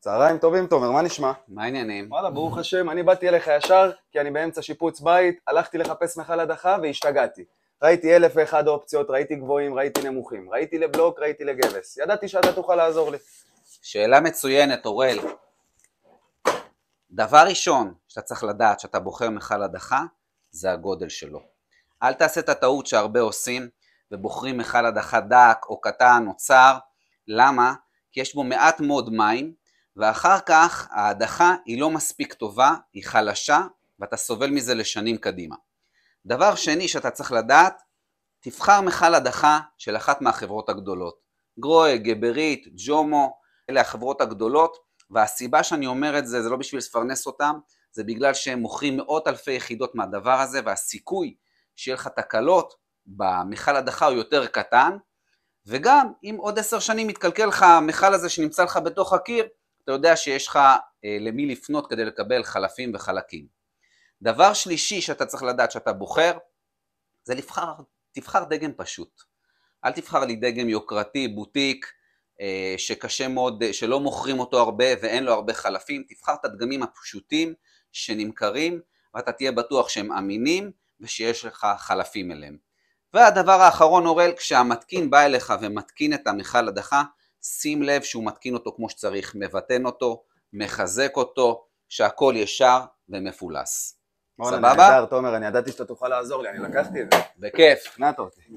צהריים טובים, תומר, מה נשמע? מה העניינים? וואלה, ברוך השם, אני באתי אליך ישר, כי אני באמצע שיפוץ בית, הלכתי לחפש מכל הדחה והשתגעתי. ראיתי אלף ואחד אופציות, ראיתי גבוהים, ראיתי נמוכים, ראיתי לבלוק, ראיתי לגבס. ידעתי שאתה תוכל לעזור לי. שאלה מצוינת, אוראל. דבר ראשון שאתה צריך לדעת שאתה בוחר מכל הדחה, זה הגודל שלו. אל תעשה את הטעות שהרבה עושים, ובוחרים מכל הדחה דק או קטן או צר. למה? כי יש בו מעט מאוד מים, ואחר כך ההדחה היא לא מספיק טובה, היא חלשה, ואתה סובל מזה לשנים קדימה. דבר שני שאתה צריך לדעת, תבחר מכל הדחה של אחת מהחברות הגדולות. גרוי, גברית, ג'ומו, אלה החברות הגדולות, והסיבה שאני אומר את זה, זה לא בשביל לפרנס אותם, זה בגלל שהם מוכרים מאות אלפי יחידות מהדבר הזה, והסיכוי שיהיה לך תקלות במכל הדחה הוא יותר קטן, וגם אם עוד עשר שנים יתקלקל לך המכל הזה שנמצא לך בתוך הקיר, אתה יודע שיש לך אה, למי לפנות כדי לקבל חלפים וחלקים. דבר שלישי שאתה צריך לדעת שאתה בוחר, זה לבחר, תבחר דגם פשוט. אל תבחר לי דגם יוקרתי, בוטיק, אה, שקשה מאוד, אה, שלא מוכרים אותו הרבה ואין לו הרבה חלפים, תבחר את הדגמים הפשוטים שנמכרים, ואתה תהיה בטוח שהם אמינים ושיש לך חלפים אליהם. והדבר האחרון אוראל, כשהמתקין בא אליך ומתקין את המכל הדחה, שים לב שהוא מתקין אותו כמו שצריך, מבטן אותו, מחזק אותו, שהכל ישר ומפולס. סבבה? נהדר, תומר, אני ידעתי שאתה תוכל לעזור לי, אני לקחתי את זה. בכיף. שכנעת